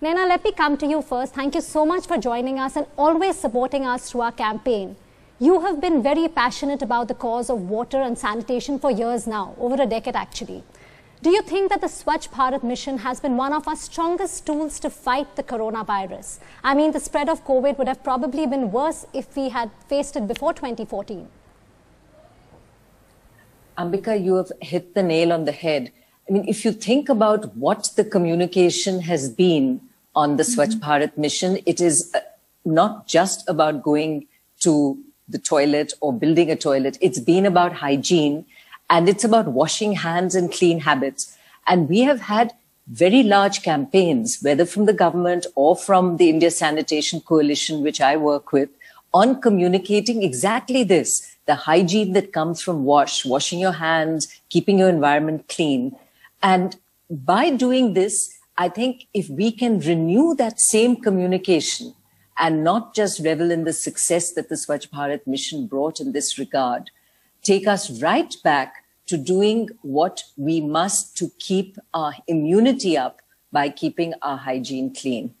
Nena, let me come to you first. Thank you so much for joining us and always supporting us through our campaign. You have been very passionate about the cause of water and sanitation for years now, over a decade actually. Do you think that the Swachh Bharat mission has been one of our strongest tools to fight the coronavirus? I mean, the spread of COVID would have probably been worse if we had faced it before 2014. Ambika, you have hit the nail on the head. I mean, if you think about what the communication has been on the Swachh mm-hmm. Bharat mission. It is uh, not just about going to the toilet or building a toilet. It's been about hygiene and it's about washing hands and clean habits. And we have had very large campaigns, whether from the government or from the India Sanitation Coalition, which I work with, on communicating exactly this, the hygiene that comes from wash, washing your hands, keeping your environment clean. And by doing this, I think if we can renew that same communication and not just revel in the success that the Swachh Bharat mission brought in this regard, take us right back to doing what we must to keep our immunity up by keeping our hygiene clean.